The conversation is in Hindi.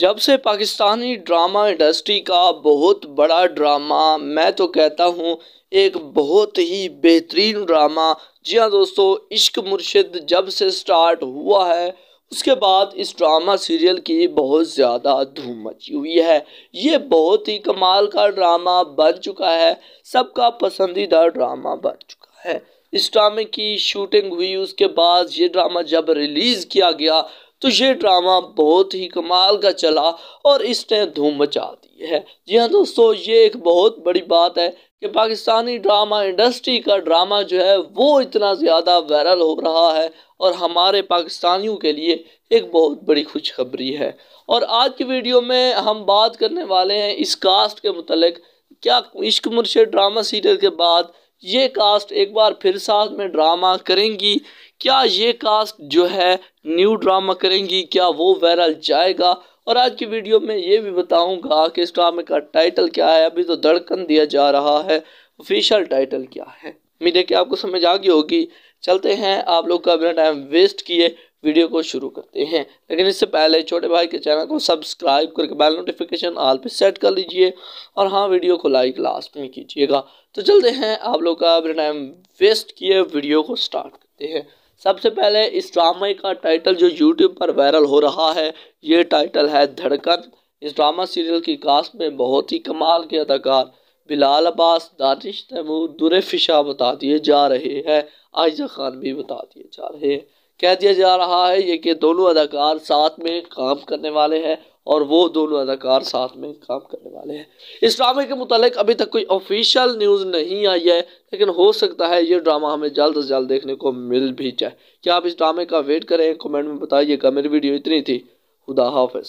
जब से पाकिस्तानी ड्रामा इंडस्ट्री का बहुत बड़ा ड्रामा मैं तो कहता हूँ एक बहुत ही बेहतरीन ड्रामा जी हाँ दोस्तों इश्क मुर्शिद जब से स्टार्ट हुआ है उसके बाद इस ड्रामा सीरियल की बहुत ज़्यादा धूम मची हुई है ये बहुत ही कमाल का ड्रामा बन चुका है सबका पसंदीदा ड्रामा बन चुका है इस ड्रामे की शूटिंग हुई उसके बाद ये ड्रामा जब रिलीज़ किया गया तो ये ड्रामा बहुत ही कमाल का चला और इसने धूम मचा दी है जी हाँ दोस्तों ये एक बहुत बड़ी बात है कि पाकिस्तानी ड्रामा इंडस्ट्री का ड्रामा जो है वो इतना ज़्यादा वायरल हो रहा है और हमारे पाकिस्तानियों के लिए एक बहुत बड़ी खुशखबरी है और आज की वीडियो में हम बात करने वाले हैं इस कास्ट के मतलब क्या इश्क मुर्शे ड्रामा सीरियल के बाद ये कास्ट एक बार फिर साथ में ड्रामा करेंगी क्या ये कास्ट जो है न्यू ड्रामा करेंगी क्या वो वायरल जाएगा और आज की वीडियो में ये भी बताऊंगा कि इस ड्रामे का टाइटल क्या है अभी तो धड़कन दिया जा रहा है ऑफिशियल टाइटल क्या है उम्मीद है कि आपको समझ आ गई होगी चलते हैं आप लोग का बिना टाइम वेस्ट किए वीडियो को शुरू करते हैं लेकिन इससे पहले छोटे भाई के चैनल को सब्सक्राइब करके बेल नोटिफिकेशन आल पे सेट कर लीजिए और हाँ वीडियो को लाइक लास्ट में कीजिएगा तो चलते हैं आप लोग का बिना टाइम वेस्ट किए वीडियो को स्टार्ट करते हैं सबसे पहले इस ड्रामे का टाइटल जो यूट्यूब पर वायरल हो रहा है ये टाइटल है धड़कन इस ड्रामा सीरियल की कास्ट में बहुत ही कमाल के अदाकार बिलाल अब्बास दानिश तैमूर दुरे फिशा बता दिए जा रहे हैं आयजा खान भी बता दिए जा रहे हैं कह दिया जा रहा है ये कि दोनों अदाकार साथ में काम करने वाले हैं और वो दोनों अदाकार साथ में काम करने वाले हैं इस ड्रामे के मुतालिक अभी तक कोई ऑफिशियल न्यूज़ नहीं आई है लेकिन हो सकता है ये ड्रामा हमें जल्द से जल्द देखने को मिल भी जाए क्या आप इस ड्रामे का वेट करें कमेंट में बताइएगा मेरी वीडियो इतनी थी खुदा हाफ